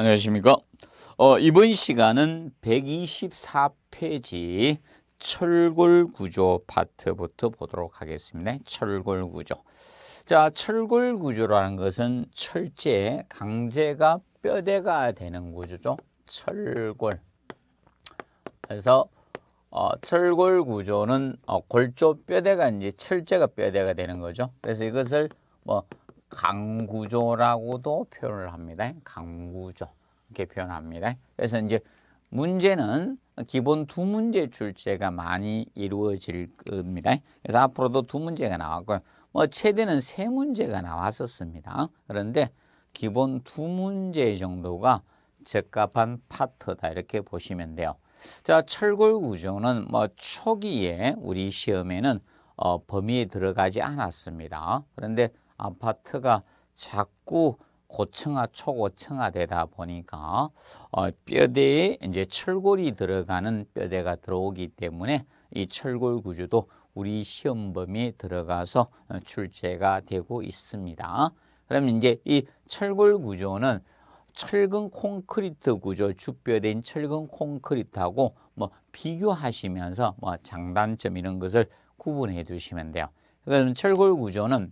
안녕하십니까 어, 이번 시간은 124페이지 철골구조 파트부터 보도록 하겠습니다 철골구조 자 철골구조라는 것은 철제 강제가 뼈대가 되는 구조죠 철골 그래서 어, 철골 구조는 어, 골조 뼈대가 이제 철제가 뼈대가 되는 거죠. 그래서 이것을 뭐 강구조라고도 표현을 합니다. 강구조 이렇게 표현합니다. 그래서 이제 문제는 기본 두 문제 출제가 많이 이루어질 겁니다. 그래서 앞으로도 두 문제가 나왔고요. 뭐 최대는 세 문제가 나왔었습니다. 그런데 기본 두 문제 정도가 적합한 파트다 이렇게 보시면 돼요. 자, 철골 구조는 뭐 초기에 우리 시험에는 어, 범위에 들어가지 않았습니다. 그런데 아파트가 자꾸 고층화 초고층화 되다 보니까 어, 뼈대에 이제 철골이 들어가는 뼈대가 들어오기 때문에 이 철골 구조도 우리 시험 범위 들어가서 어, 출제가 되고 있습니다. 그러면 이제 이 철골 구조는 철근 콘크리트 구조 주뼈대 철근 콘크리트하고 뭐 비교하시면서 뭐 장단점 이런 것을 구분해 주시면 돼요. 그러면 철골 구조는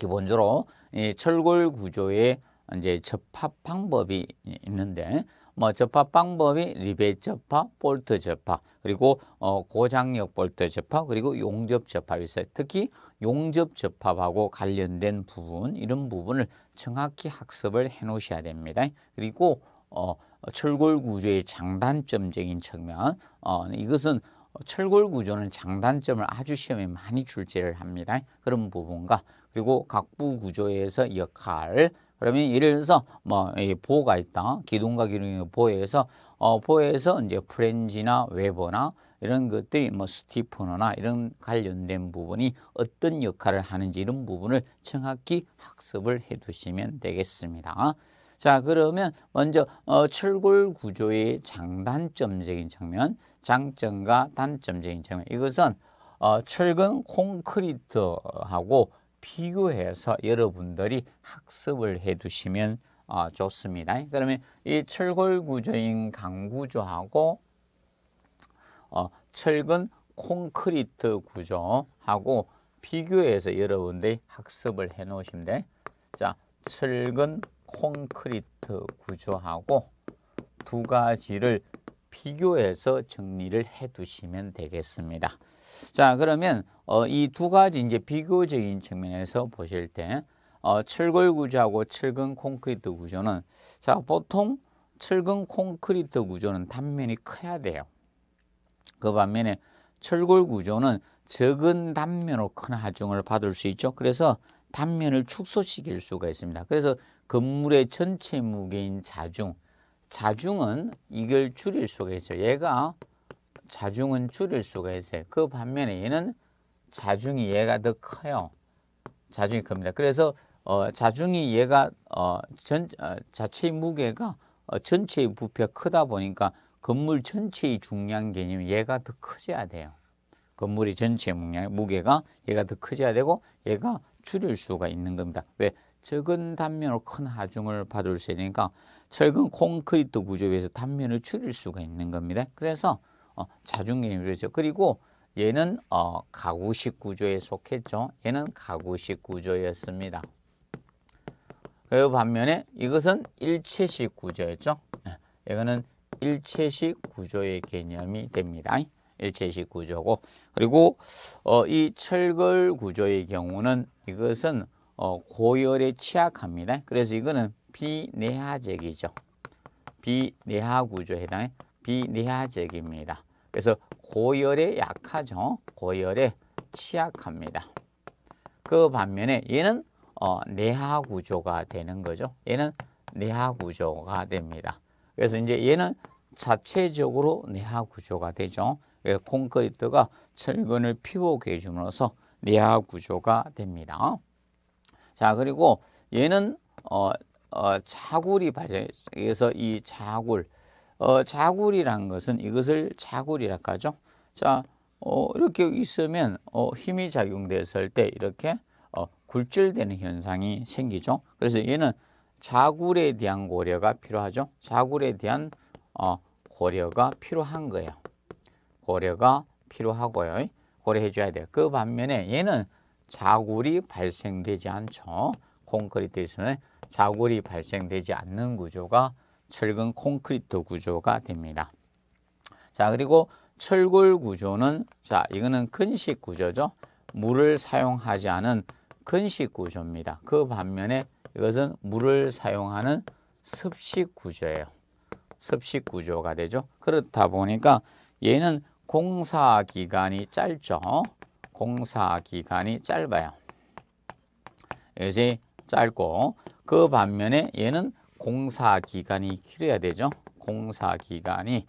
기본적으로 이 철골 구조의 이제 접합 방법이 있는데 뭐 접합 방법이 리벳 접합, 볼트 접합, 그리고 어 고장력 볼트 접합, 그리고 용접 접합이 있어요. 특히 용접 접합하고 관련된 부분 이런 부분을 정확히 학습을 해 놓으셔야 됩니다. 그리고 어 철골 구조의 장단점적인 측면 어 이것은 어, 철골 구조는 장단점을 아주 시험에 많이 출제를 합니다. 그런 부분과 그리고 각부 구조에서 역할 그러면 예를 들어서 뭐 보가 있다. 기둥과 기둥의 보에서 어 보에서 이제 프렌지나 웨버나 이런 것들이 뭐 스티퍼너나 이런 관련된 부분이 어떤 역할을 하는지 이런 부분을 정확히 학습을 해 두시면 되겠습니다. 자 그러면 먼저 어, 철골 구조의 장단점적인 측면, 장점과 단점적인 장면 이것은 어, 철근 콘크리트하고 비교해서 여러분들이 학습을 해 두시면 어, 좋습니다. 그러면 이 철골 구조인 강구조하고 어, 철근 콘크리트 구조하고 비교해서 여러분들이 학습을 해 놓으시면 돼. 자, 철근 콘크리트 구조하고 두 가지를 비교해서 정리를 해 두시면 되겠습니다. 자, 그러면 어, 이두 가지 이제 비교적인 측면에서 보실 때 어, 철골 구조하고 철근 콘크리트 구조는 자, 보통 철근 콘크리트 구조는 단면이 커야 돼요. 그 반면에 철골 구조는 적은 단면으로 큰 하중을 받을 수 있죠. 그래서 단면을 축소시킬 수가 있습니다. 그래서 건물의 전체 무게인 자중. 자중은 이걸 줄일 수가 있죠. 얘가 자중은 줄일 수가 있어요. 그 반면에 얘는 자중이 얘가 더 커요. 자중이 큽니다. 그래서 어, 자중이 얘가 어, 전, 어, 자체 무게가 어, 전체의 부피가 크다 보니까 건물 전체의 중량 개념이 얘가 더 커져야 돼요. 건물의 전체 무게가 얘가 더 커져야 되고 얘가 줄일 수가 있는 겁니다. 왜? 적은 단면으로 큰 하중을 받을 수 있으니까 철근 콘크리트 구조 에서 단면을 줄일 수가 있는 겁니다. 그래서 어, 자중경이 그죠 그리고 얘는 어, 가구식 구조에 속했죠. 얘는 가구식 구조였습니다. 그 반면에 이것은 일체식 구조였죠. 네, 이거는 일체식 구조의 개념이 됩니다. 일체식 구조고 그리고 어, 이 철골 구조의 경우는 이것은 어, 고열에 취약합니다. 그래서 이거는 비내화적이죠 비내하 구조에 해당해 비내하적입니다. 그래서 고열에 약하죠. 고열에 취약합니다. 그 반면에 얘는 어, 내하 구조가 되는 거죠. 얘는 내하 구조가 됩니다. 그래서 이제 얘는 자체적으로 내하 구조가 되죠. 콘크리트가 철근을 피복해 줌으로 내하 구조가 됩니다. 자, 그리고 얘는 어, 어, 자굴이 발생해서 이 자굴, 어, 자굴이란 것은 이것을 자굴이라고 하죠. 자, 어, 이렇게 있으면 어, 힘이 작용됐을 때 이렇게 어, 굴절되는 현상이 생기죠. 그래서 얘는 자굴에 대한 고려가 필요하죠. 자굴에 대한 어, 고려가 필요한 거예요. 고려가 필요하고요. 고려해 줘야 돼요. 그 반면에 얘는 자굴이 발생되지 않죠. 콘크리트에서는 자굴이 발생되지 않는 구조가 철근 콘크리트 구조가 됩니다. 자 그리고 철골 구조는 자 이거는 근식 구조죠. 물을 사용하지 않은 근식 구조입니다. 그 반면에 이것은 물을 사용하는 습식 구조예요. 습식 구조가 되죠. 그렇다 보니까 얘는 공사 기간이 짧죠. 공사 기간이 짧아요. 이제 짧고 그 반면에 얘는 공사 기간이 길어야 되죠. 공사 기간이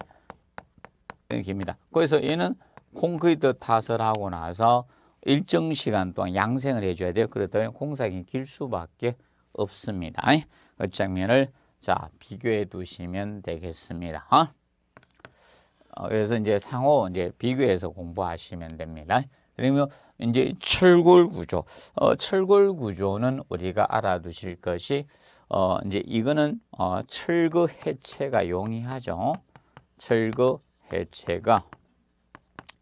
깁니다. 그래서 얘는 콘크리트 타설하고 나서 일정 시간 동안 양생을 해줘야 돼요. 그러더니 공사기길 수밖에 없습니다. 그 장면을 자 비교해 두시면 되겠습니다. 어, 그래서 이제 상호 이제 비교해서 공부하시면 됩니다. 그러면 이제 철골 구조. 어, 철골 구조는 우리가 알아두실 것이 어, 이제 이거는 어, 철거 해체가 용이하죠. 철거 해체가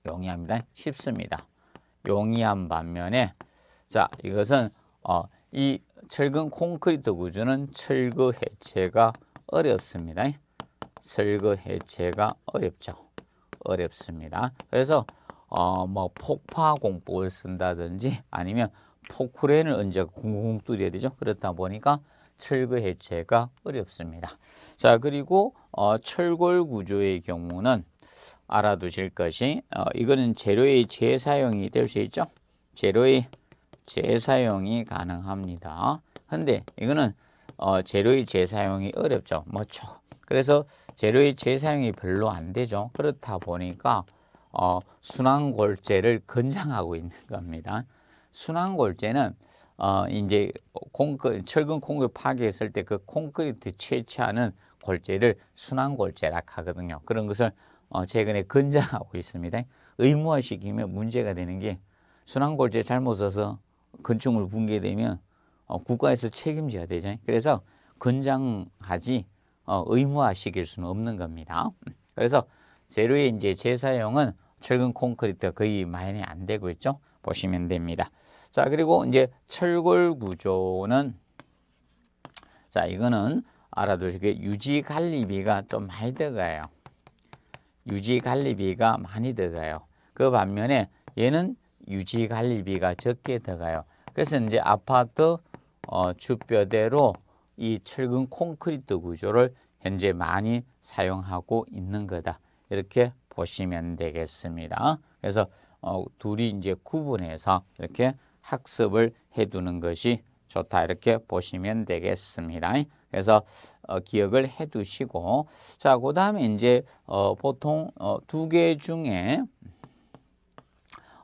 용이합니다. 쉽습니다. 용이한 반면에 자 이것은 어, 이 철근 콘크리트 구조는 철거 해체가 어렵습니다. 철거 해체가 어렵죠. 어렵습니다. 그래서 어, 뭐 폭파 공법을 쓴다든지 아니면 포크레인을 얹어 공쿵 뚫어야 되죠. 그렇다 보니까 철거 해체가 어렵습니다. 자 그리고 어, 철골 구조의 경우는 알아두실 것이 어, 이거는 재료의 재사용이 될 수 있죠. 재료의 재사용이 가능합니다. 근데 이거는 어, 재료의 재사용이 어렵죠. 뭐죠? 그래서 재료의 재사용이 별로 안 되죠. 그렇다 보니까 어, 순환골재를 권장하고 있는 겁니다. 순환골재는 어, 이제 콘크, 철근 콘크리트 파괴했을 때 그 콘크리트 채취하는 골재를 순환골재라 하거든요. 그런 것을 어, 최근에 권장하고 있습니다. 의무화시키면 문제가 되는 게 순환골재 잘못 써서 건축물 붕괴되면 어, 국가에서 책임져야 되잖아요. 그래서 권장하지 어, 의무화시킬 수는 없는 겁니다. 그래서 재료의 이제 재사용은 철근 콘크리트가 거의 많이 안 되고 있죠. 보시면 됩니다. 자, 그리고 이제 철골 구조는 자, 이거는 알아두시게 유지 관리비가 좀 많이 들어가요. 유지 관리비가 많이 들어가요. 그 반면에 얘는 유지 관리비가 적게 들어가요. 그래서 이제 아파트 어, 주뼈대로 이 철근 콘크리트 구조를 현재 많이 사용하고 있는 거다. 이렇게 보시면 되겠습니다. 그래서 어, 둘이 이제 구분해서 이렇게 학습을 해두는 것이 좋다 이렇게 보시면 되겠습니다. 그래서 어, 기억을 해두시고 자 그다음에 이제 어, 보통 어, 두 개 중에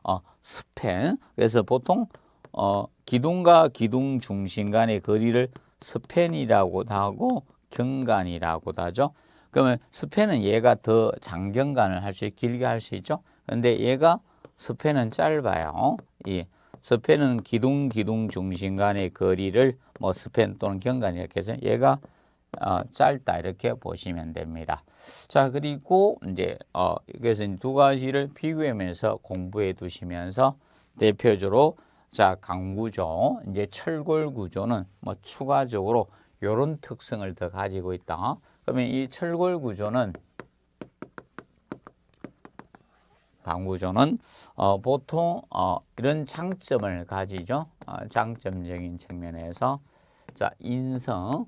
어, 스팬 그래서 보통 어, 기둥과 기둥 중심 간의 거리를 스팬이라고도 하고 경간이라고도 하죠. 그러면 스페은 얘가 더 장경간을 할수 있고 길게 할 수 있죠. 근데 얘가 스페는 짧아요. 이 스페는 기둥 기둥 중심 간의 거리를 뭐 스펜 또는 경간 이렇게 해서 얘가 어, 짧다 이렇게 보시면 됩니다. 자 그리고 이제 어, 그래서 두 가지를 비교하면서 공부해 두시면서 대표적으로 자 강구조 이제 철골 구조는 뭐 추가적으로 이런 특성을 더 가지고 있다. 그러면 이 철골 구조는 방구조는 어, 보통 어, 이런 장점을 가지죠. 어, 장점적인 측면에서 자 인성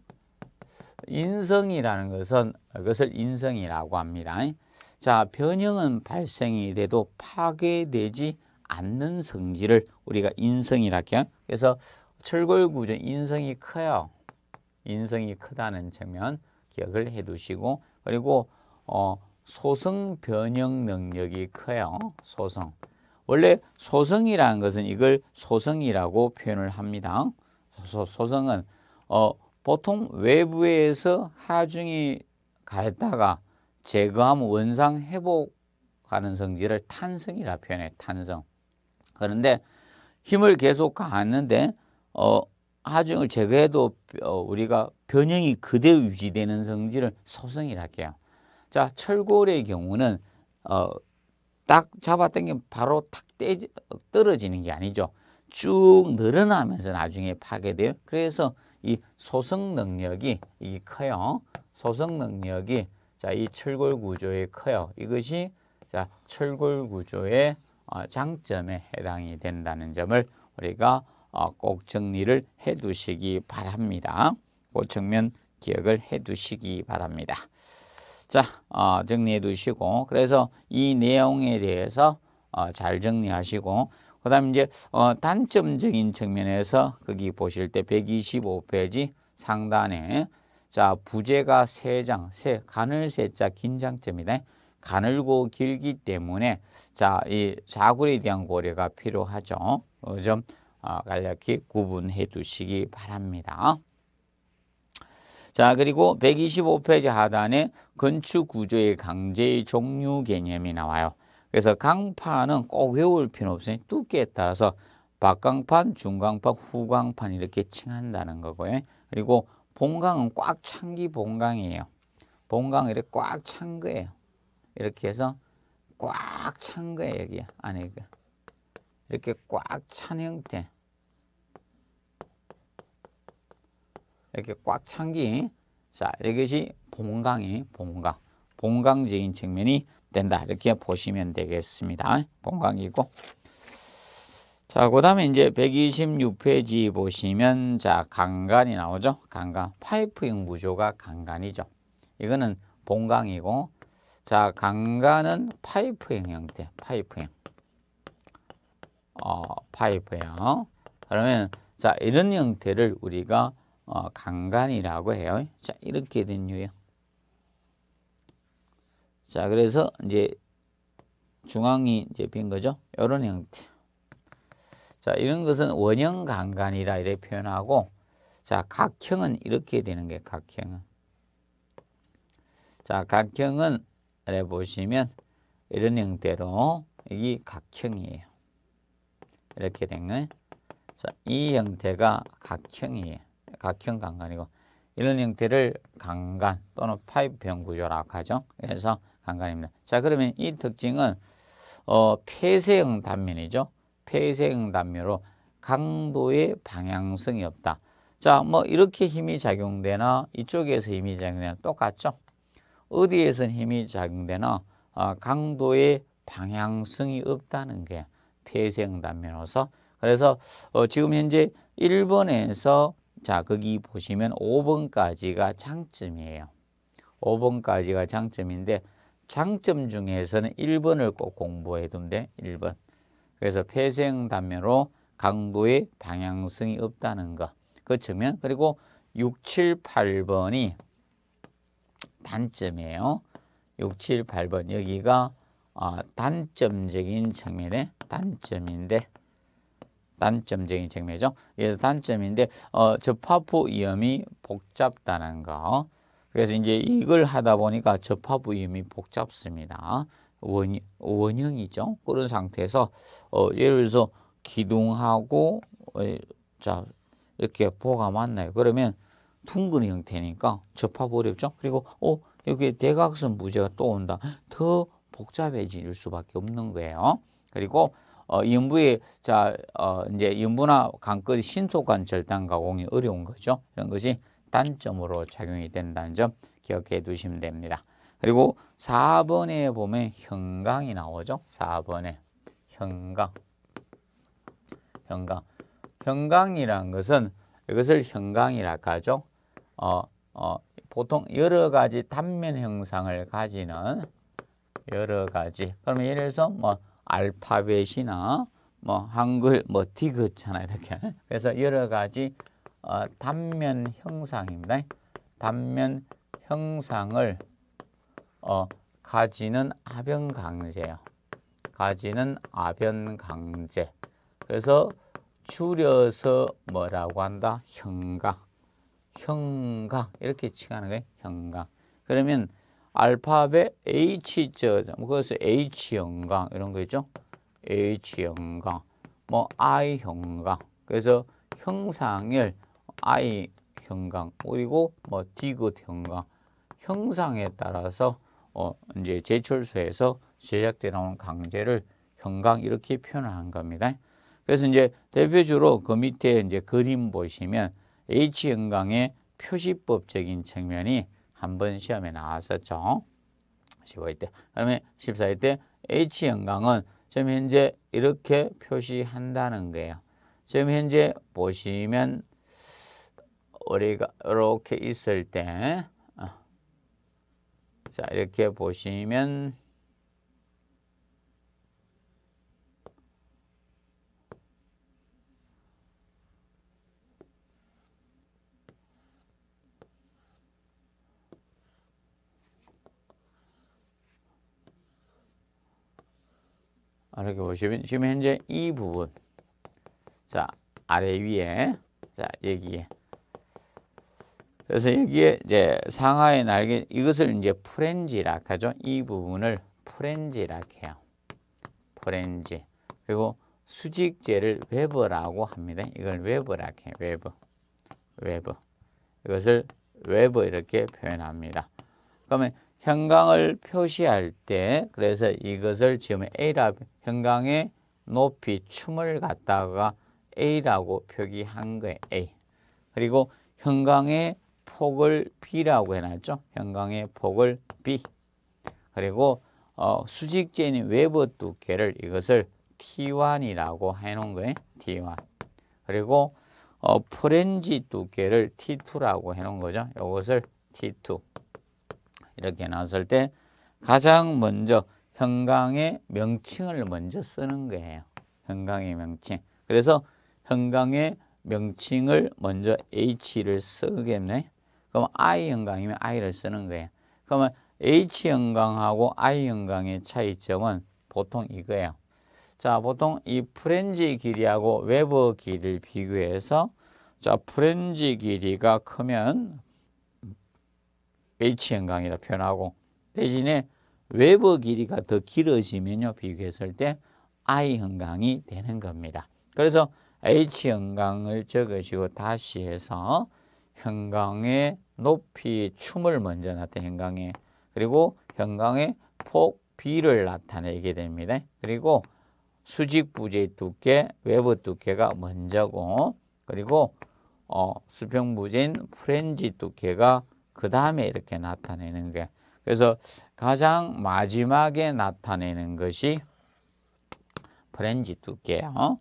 인성이라는 것은 그것을 인성이라고 합니다. 자 변형은 발생이 돼도 파괴되지 않는 성질을 우리가 인성이라 해요. 그래서 철골 구조 인성이 커요. 인성이 크다는 측면. 기억을 해 두시고 그리고 어, 소성 변형 능력이 커요. 소성. 원래 소성이라는 것은 이걸 소성이라고 표현을 합니다. 소, 성은 어, 보통 외부에서 하중이 갔다가 제거함 원상 회복하는 성질을 탄성이라 표현해 탄성. 그런데 힘을 계속 가하는데 어, 하중을 제거해도 어, 우리가 변형이 그대로 유지되는 성질을 소성이라 할게요. 자, 철골의 경우는 어, 딱 잡아당기면 바로 탁떼 떨어지는 게 아니죠. 쭉 늘어나면서 나중에 파괴돼요. 그래서 이 소성 능력이 이게 커요. 소성 능력이 자, 이 철골 구조에 커요. 이것이 자, 철골 구조의 어, 장점에 해당이 된다는 점을 우리가 어, 꼭 정리를 해 두시기 바랍니다. 꼭 그 정면 기억을 해 두시기 바랍니다. 자, 어, 정리해 두시고 그래서 이 내용에 대해서 어, 잘 정리하시고 그다음 이제 단점적인 측면에서 거기 보실 때 125페이지 상단에 자 부재가 세장 세, 간을 세자 긴장점이다. 가늘고 길기 때문에 자이 자굴에 대한 고려가 필요하죠. 어, 그 좀 아, 간략히 구분해 두시기 바랍니다. 자 그리고 125페이지 하단에 건축구조의 강제의 종류 개념이 나와요. 그래서 강판은 꼭 외울 필요 없으니 두께에 따라서 박강판, 중강판, 후강판 이렇게 칭한다는 거고요. 그리고 본강은 꽉 찬기 본강이에요. 본강 이렇게 꽉 찬 거예요. 이렇게 해서 꽉 찬 거예요. 여기 안에 그. 이렇게 꽉 찬 형태 이렇게 꽉 찬기 자 이것이 본강이 본강 본강제인 측면이 된다 이렇게 보시면 되겠습니다 본강이고 자, 그 다음에 이제 126페이지 보시면, 자, 강간이 나오죠? 강간. 파이프형 구조가 강간이죠. 이거는 본강이고, 자, 강간은 파이프형 형태, 파이프형. 어, 파이프예요 그러면 자 이런 형태를 우리가 어, 강간이라고 해요. 자 이렇게 된 유형. 자 그래서 이제 중앙이 이제 빈 거죠. 이런 형태. 자 이런 것은 원형 강간이라 이렇게 표현하고 자 각형은 이렇게 되는 게 각형은. 자 각형은 이래 보시면 이런 형태로 이게 각형이에요. 이렇게 된거 자, 이 형태가 각형이에요. 각형 강간이고 이런 형태를 강간 또는 파이프형 구조라고 하죠. 그래서 강간입니다. 자, 그러면 이 특징은 어, 폐쇄형 단면이죠. 폐쇄형 단면으로 강도의 방향성이 없다. 자, 뭐 이렇게 힘이 작용되나 이쪽에서 힘이 작용되나 똑같죠. 어디에선 힘이 작용되나 어, 강도의 방향성이 없다는 게 폐쇄응답면로서 그래서 어 지금 현재 1번에서 자 거기 보시면 5번까지가 장점이에요. 5번까지가 장점인데 장점 중에서는 1번을 꼭 공부해 두면 돼. 1번. 그래서 폐쇄응답면로 강도의 방향성이 없다는 것. 그 측면 그리고 6, 7, 8번이 단점이에요. 6, 7, 8번 여기가 아, 단점적인 측면의 단점인데 단점적인 측면이죠. 이게 단점인데 어, 접합부 위험이 복잡다는 거. 그래서 이제 이걸 하다 보니까 접합부 위험이 복잡습니다. 원, 원형이죠. 그런 상태에서 어, 예를 들어서 기둥하고 어, 자 이렇게 보가 맞나요 그러면 둥근 형태니까 접합 어렵죠. 그리고 어 여기 대각선 부재가 또 온다. 더 복잡해질 수밖에 없는 거예요. 그리고 어, 인부의 자 어, 이제 연부나 간끝 신속한 절단 가공이 어려운 거죠. 이런 것이 단점으로 작용이 된다는 점 기억해 두시면 됩니다. 그리고 4번에 보면 현강이 나오죠. 4번에 현강. 현강. 현강이라 것은 이것을 현강이라 하죠. 어, 어, 보통 여러 가지 단면 형상을 가지는 여러 가지. 그러면 예를 들어서 뭐 알파벳이나 뭐 한글 뭐 디귿잖아 이렇게. 그래서 여러 가지 어, 단면 형상입니다. 단면 형상을 어, 가지는 아변강제예요. 가지는 아변강제. 그래서 줄여서 뭐라고 한다? 형각. 형각 이렇게 칭하는 거예요. 형각. 그러면 알파벳 H자, 뭐 그것을 H형광 이런 거 있죠. H형광, 뭐 I형광. 그래서 형상일 I형광 그리고 뭐 디귿형광 형상에 따라서 어 이제 제철소에서 제작돼 나온 강제를 형광 이렇게 표현한 겁니다. 그래서 이제 대표적으로 그 밑에 이제 그림 보시면 H형광의 표시법적인 측면이 한번 시험에 나왔었죠. 15회 때. 그다음에 14회 때 H 영광은 지금 현재 이렇게 표시한다는 거예요. 지금 현재 보시면 우리가 이렇게 있을 때 어, 자, 이렇게 보시면 이렇게 보시면 지금 현재 이 부분 자 아래 위에 자 여기에 그래서 여기에 이제 상하의 날개 이것을 이제 프렌지라 하죠 이 부분을 프렌지라 해요 프렌지 그리고 수직제를 웨버라고 합니다 이걸 웨버라 해요 웨버 웨버 이것을 웨버 이렇게 표현합니다 그러면 형광을 표시할 때 그래서 이것을 지금 A라 형광의 높이 춤을 갖다가 A라고 표기한 거예요. A. 그리고 형광의 폭을 B라고 해놨죠. 형광의 폭을 B. 그리고 어, 수직재인 외부 두께를 이것을 T1이라고 해놓은 거예요. T1. 그리고 어, 프렌지 두께를 T2라고 해놓은 거죠. 이것을 T2. 이렇게 나왔을 때 가장 먼저 현강의 명칭을 먼저 쓰는 거예요. 현강의 명칭. 그래서 현강의 명칭을 먼저 H를 쓰겠네. 그럼 I 현강이면 I를 쓰는 거예요. 그러면 H 현강하고 I 현강의 차이점은 보통 이거예요. 자, 보통 이 프렌지 길이하고 웨버 길이를 비교해서 자, 프렌지 길이가 크면 H형강이라 표현하고 대신에 외부 길이가 더 길어지면요 비교했을 때 I형강이 되는 겁니다. 그래서 H형강을 적으시고 다시 해서 형광의 높이 춤을 먼저 나타내 형광의 그리고 형광의 폭 B를 나타내게 됩니다. 그리고 수직 부재 두께, 외부 두께가 먼저고 그리고 어, 수평 부재인 프렌지 두께가 그 다음에 이렇게 나타내는 게 그래서 가장 마지막에 나타내는 것이 프렌지 두께예요. 어?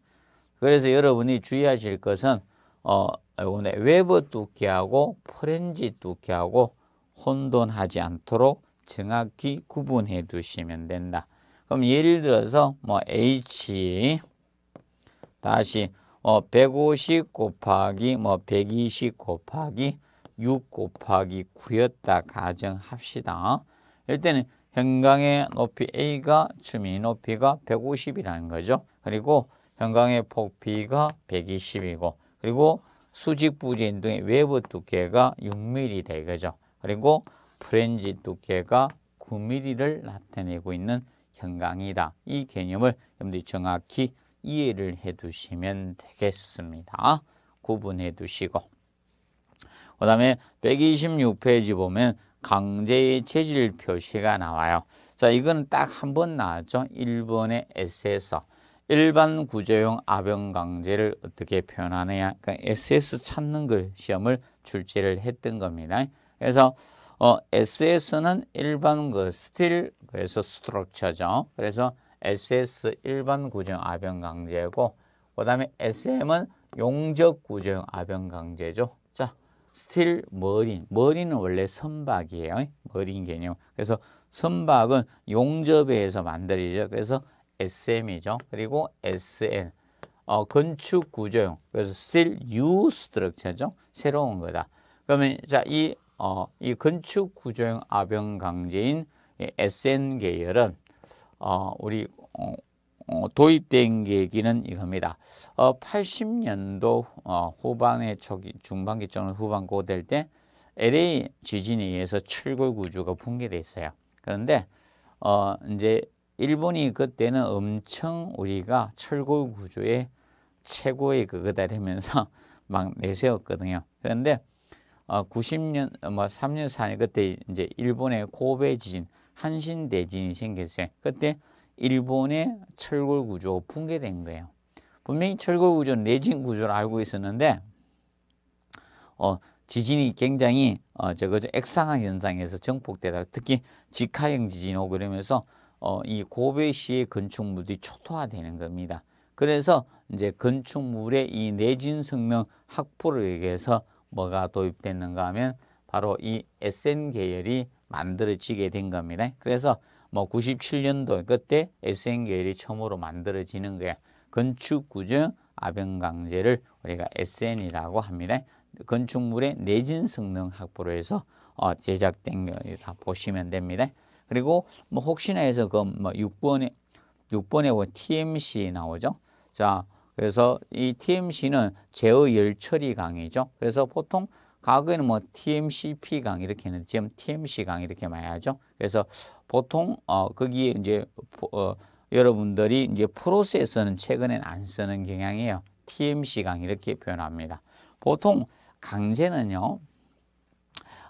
그래서 여러분이 주의하실 것은 어, 이번에 외부 두께하고 프렌지 두께하고 혼돈하지 않도록 정확히 구분해 두시면 된다. 그럼 예를 들어서 뭐 H 다시 어150 뭐 곱하기 뭐120 곱하기 6 곱하기 9였다 가정합시다. 일단은 현강의 높이 A가 주민 높이가 150이라는 거죠. 그리고 현강의 폭 B가 120이고 그리고 수직 부재 등의 외부 두께가 6mm 되거죠. 그리고 프렌지 두께가 9mm를 나타내고 있는 현강이다. 이 개념을 여러분들이 정확히 이해를 해 두시면 되겠습니다. 구분해 두시고 그 다음에 126페이지 보면 강제의 체질 표시가 나와요. 자, 이건 딱 한 번 나왔죠. 1번의 에세서 일반 구조용 아변 강제를 어떻게 표현하느냐. 그러니까 SS 찾는 글 시험을 출제를 했던 겁니다. 그래서 어, SS는 일반 그 스틸, 그래서 스트럭처죠. 그래서 SS 일반 구조용 아변 강제고, 그 다음에 SM은 용적 구조용 아변 강제죠. 스틸 머린. 머린은 원래 선박이에요. 머린 개념. 그래서 선박은 용접에서 만들어지 그래서 SM이죠. 그리고 SN. 어, 건축 구조용. 그래서 스틸 U 스트럭처죠. 새로운 거다. 그러면 자, 이, 어, 이 건축 구조형 아변 강제인 SN 계열은 어, 우리 어, 어, 도입된 계기는 이겁니다. 80년도 어, 어, 후반에 초기, 중반기 정도 후반 고될 때 LA 지진에 의해서 철골 구조가 붕괴돼 어요 그런데 어 이제 일본이 그때는 엄청 우리가 철골 구조의 최고의 그거다 이면서막 내세웠거든요. 그런데 어 90년 뭐 3년 사이 그때 이제 일본의 고베 지진, 한신 대진이 생겼어요. 그때 일본의 철골 구조 붕괴된 거예요. 분명히 철골 구조 내진 구조를 알고 있었는데 어, 지진이 굉장히 어, 저거 저 액상화 현상에서 정폭되다 특히 직하형 지진 오고 그러면서 어, 이 고베시의 건축물이 초토화되는 겁니다. 그래서 이제 건축물의 이 내진 성능 확보를 위해서 뭐가 도입됐는가 하면 바로 이 SN 계열이 만들어지게 된 겁니다. 그래서 뭐 97년도 그때 SN계열이 처음으로 만들어지는 거예 건축구조 아변강제를 우리가 SN이라고 합니다. 건축물의 내진 성능 확보로 해서 어, 제작된 거 다 보시면 됩니다. 그리고 뭐 혹시나 해서 그뭐 6번에 6번에 뭐 TMC 뭐 나오죠. 자, 그래서 이 TMC는 제어 열 처리 강이죠. 그래서 보통 과거에는 뭐 TMCP 강 이렇게 했는데 지금 TMC 강 이렇게 말 하죠. 그래서 보통 어, 거기에 이제 어, 여러분들이 이제 프로세서는 최근엔 안 쓰는 경향이에요. TMC 강 이렇게 표현합니다. 보통 강제는요.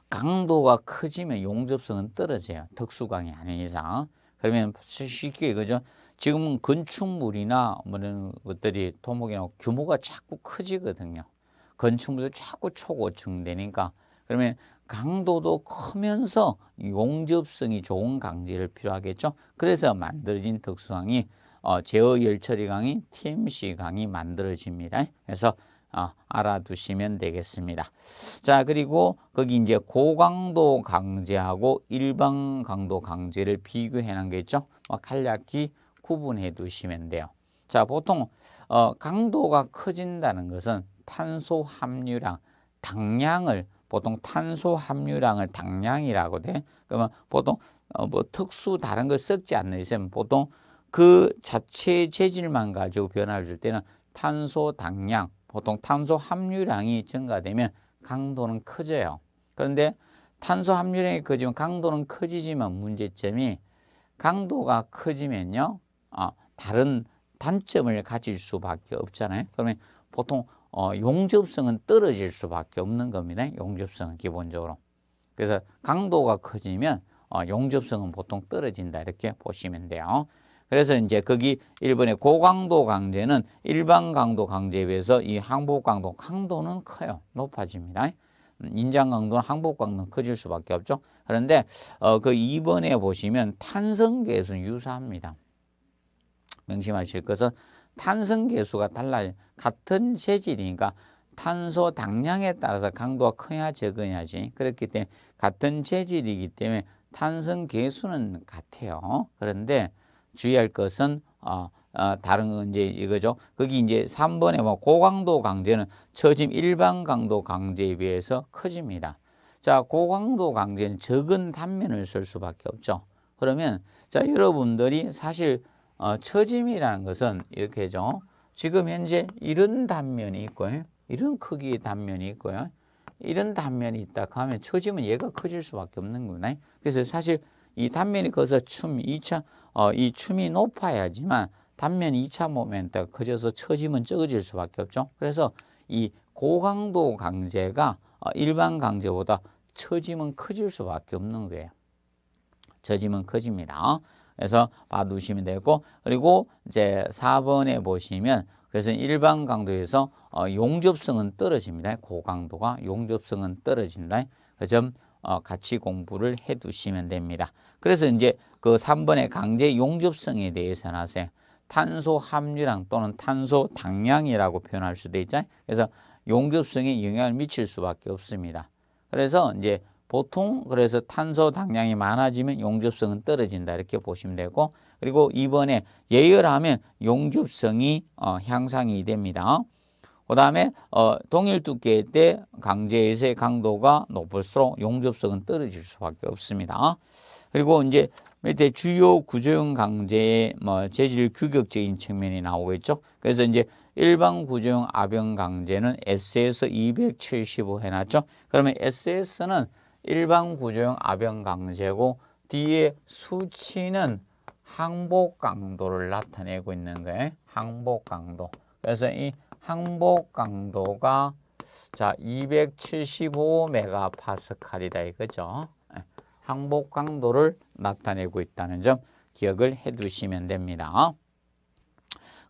강도가 커지면 용접성은 떨어져요. 특수강이 아닌 이상. 그러면 쉽게 그죠? 지금은 건축물이나 뭐는 것들이 토목이나 규모가 자꾸 커지거든요. 건축물도 자꾸 초고층 되니까 그러면 강도도 크면서 용접성이 좋은 강제를 필요하겠죠. 그래서 만들어진 특수강이 어, 제어열처리 강이 TMC 강이 만들어집니다. 그래서 어, 알아두시면 되겠습니다. 자 그리고 거기 이제 고강도 강제하고 일반 강도 강제를 비교해 놓겠죠. 어, 간략히 구분해 두시면 돼요. 자 보통 어, 강도가 커진다는 것은 탄소 함유량, 당량을 보통 탄소 함유량을 당량이라고 돼. 그러면 보통 어뭐 특수 다른 걸 섞지 않는 이상 보통 그 자체 재질만 가지고 변화를 줄 때는 탄소 당량, 보통 탄소 함유량이 증가되면 강도는 커져요. 그런데 탄소 함유량이 커지면 강도는 커지지만 문제점이 강도가 커지면요. 아, 다른 단점을 가질 수밖에 없잖아요. 그러면 보통 어, 용접성은 떨어질 수밖에 없는 겁니다. 용접성은 기본적으로. 그래서 강도가 커지면 어, 용접성은 보통 떨어진다 이렇게 보시면 돼요. 그래서 이제 거기 일본의 고강도 강제는 일반 강도 강제에 비해서 이 항복 강도 강도는 커요. 높아집니다. 음, 인장 강도는 항복 강도는 커질 수밖에 없죠. 그런데 어, 그 2번에 보시면 탄성 계에서 유사합니다. 명심하실 것은 탄성 개수가 달라요. 같은 재질이니까 탄소 당량에 따라서 강도가 크냐 적어야지. 그렇기 때문에 같은 재질이기 때문에 탄성 개수는 같아요. 그런데 주의할 것은 어, 어, 다른 건 이제 이거죠. 거기 이제 3번에 뭐 고강도 강제는 처짐 일반 강도 강제에 비해서 커집니다. 자, 고강도 강제는 적은 단면을 쓸 수밖에 없죠. 그러면 자, 여러분들이 사실 어, 처짐이라는 것은 이렇게죠. 지금 현재 이런 단면이 있고요. 이런 크기의 단면이 있고요. 이런 단면이 있다 하면 처짐은 얘가 커질 수밖에 없는 거구 그래서 사실 이 단면이 커서 춤 2차 어, 이 춤이 높아야지만 단면 2차 모멘트가 커져서 처짐은 적어질 수밖에 없죠. 그래서 이 고강도 강제가 어, 일반 강제보다 처짐은 커질 수밖에 없는 거예요. 처짐은 커집니다. 그래서 봐두시면 되고 그리고 이제 4번에 보시면 그래서 일반 강도에서 어, 용접성은 떨어집니다. 고강도가 용접성은 떨어진다. 그점 어, 같이 공부를 해 두시면 됩니다. 그래서 이제 그 3번의 강제 용접성에 대해서는 세요 탄소 함유량 또는 탄소 당량이라고 표현할 수도 있잖아요. 그래서 용접성에 영향을 미칠 수밖에 없습니다. 그래서 이제 보통 그래서 탄소 당량이 많아지면 용접성은 떨어진다 이렇게 보시면 되고 그리고 이번에 예열하면 용접성이 어, 향상이 됩니다. 그 다음에 어, 동일 두께 때 강제에서의 강도가 높을수록 용접성은 떨어질 수밖에 없습니다. 그리고 이제 밑에 주요 구조형 강제의 뭐 재질 규격적인 측면이 나오겠죠. 그래서 이제 일반 구조형 압형 강제는 S에서 275 해놨죠. 그러면 s 에는 일반 구조형 압연 강제고 뒤에 수치는 항복 강도를 나타내고 있는 거예요. 항복 강도. 그래서 이 항복 강도가 자 275메가파스칼이다 이거죠. 예, 항복 강도를 나타내고 있다는 점 기억을 해두시면 됩니다.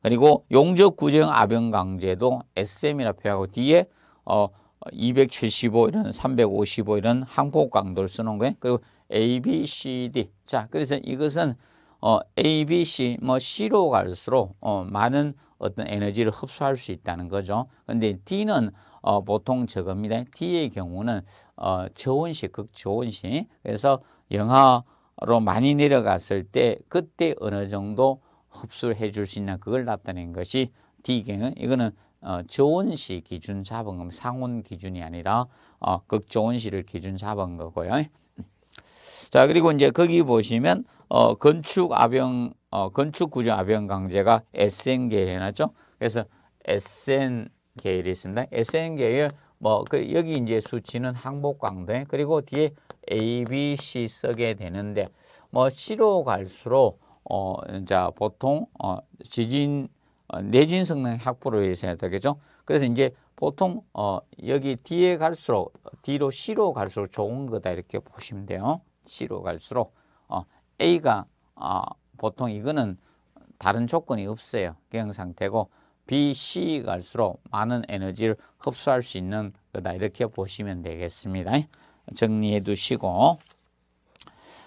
그리고 용접 구조형 압연 강제도 SM이라 표하고 뒤에 어275 이런 355 이런 항복 강도를 쓰는 거예요. 그리고 A, B, C, D. 자, 그래서 이것은 어, A, B, C, 뭐 C로 갈수록 어, 많은 어떤 에너지를 흡수할 수 있다는 거죠. 근데 D는 어, 보통 저겁니다. D의 경우는 어, 저온식극저온식 그래서 영하로 많이 내려갔을 때 그때 어느 정도 흡수를 해줄 수 있나 그걸 나타낸 것이 D경은 이거는 어, 저온시 기준 잡은 건 상온 기준이 아니라 어, 극저온시를 기준 잡은 거고요. 자 그리고 이제 거기 보시면 어, 건축 압영 어, 건축 구조 압영 강제가 SN 계열 해놨죠. 그래서 SN 계열이 있습니다. SN 계열 뭐 그 여기 이제 수치는 항복 강등 그리고 뒤에 A, B, C 쓰게 되는데 뭐 C로 갈수록 어, 자 보통 어, 지진 내진 어, 성능 확보를 위해서 해야 되겠죠. 그래서 이제 보통 어 여기 D에 갈수록 D로 C로 갈수록 좋은 거다 이렇게 보시면 돼요. C로 갈수록 어 A가 어 보통 이거는 다른 조건이 없어요. 경 상태고 B, C 갈수록 많은 에너지를 흡수할 수 있는 거다 이렇게 보시면 되겠습니다. 정리해 두시고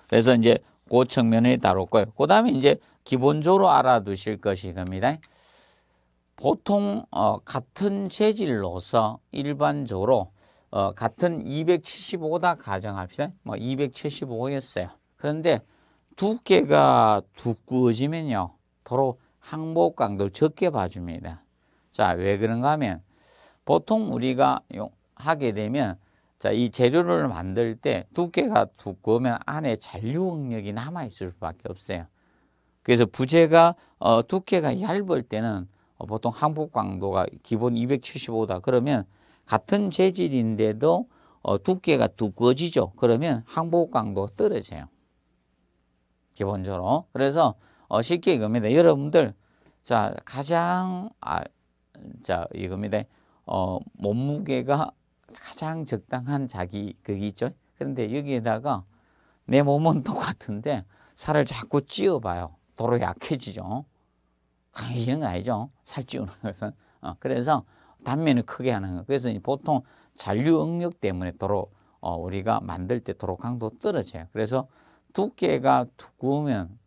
그래서 이제 그 측면을 다룰 거예요. 그 다음에 이제 기본적으로 알아두실 것이 겁니다. 보통 어, 같은 재질로서 일반적으로 어, 같은 275다 가정합시다. 뭐 275였어요. 그런데 두께가 두꺼워지면요. 도로 항복 강도 적게 봐줍니다. 자, 왜 그런가 하면 보통 우리가 하게 되면 자, 이 재료를 만들 때 두께가 두꺼우면 안에 잔류 응력이 남아 있을 수밖에 없어요. 그래서 부재가 어, 두께가 얇을 때는 어, 보통 항복 강도가 기본 275다. 그러면 같은 재질인데도 어, 두께가 두꺼워지죠. 그러면 항복 강도가 떨어져요. 기본적으로. 그래서 어, 쉽게 이겁니다. 여러분들 자 가장 아, 자 이겁니다. 어, 몸무게가 가장 적당한 자기 그게 있죠. 그런데 여기에다가 내 몸은 똑같은데 살을 자꾸 찌어봐요. 도로 약해지죠. 강해지는 건 아니죠. 살찌우는 것은. 어, 그래서 단면을 크게 하는 거. 그래서 보통 잔류 응력 때문에 도로 어, 우리가 만들 때 도로 강도 떨어져요. 그래서 두께가 두꺼우면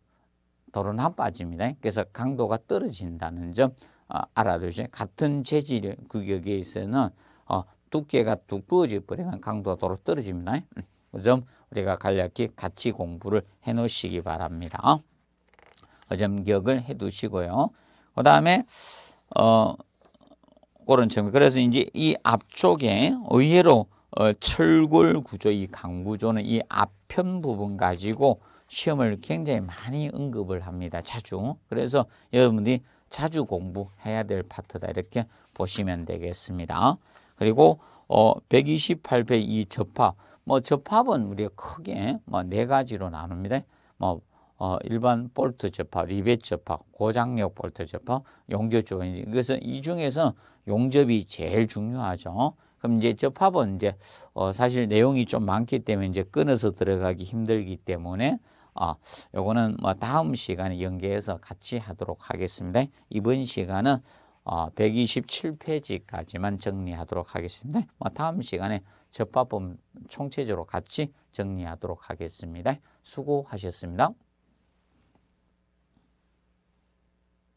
도로 나빠집니다. 그래서 강도가 떨어진다는 점 어, 알아두시죠. 같은 재질 규격에 있어서는 어, 두께가 두꺼워져 버리면 강도가 도로 떨어집니다. 음, 그점 우리가 간략히 같이 공부를 해 놓으시기 바랍니다. 어? 점격을해 두시고요. 그 다음에, 어, 그런 점. 그래서 이제 이 앞쪽에 의외로 어, 철골 구조, 이 강구조는 이 앞편 부분 가지고 시험을 굉장히 많이 언급을 합니다. 자주. 그래서 여러분들이 자주 공부해야 될 파트다. 이렇게 보시면 되겠습니다. 그리고 어, 128배 이 접합. 뭐 접합은 우리가 크게 뭐 네 가지로 나눕니다. 뭐 어, 일반 볼트 접합, 리벳 접합, 고장력 볼트 접합, 용접 조인. 그래서 이 중에서 용접이 제일 중요하죠. 그럼 이제 접합은 이제 어, 사실 내용이 좀 많기 때문에 이제 끊어서 들어가기 힘들기 때문에 아, 요거는 뭐 다음 시간에 연계해서 같이 하도록 하겠습니다. 이번 시간은 어, 127페이지까지만 정리하도록 하겠습니다. 뭐 다음 시간에 접합범 총체적으로 같이 정리하도록 하겠습니다. 수고하셨습니다.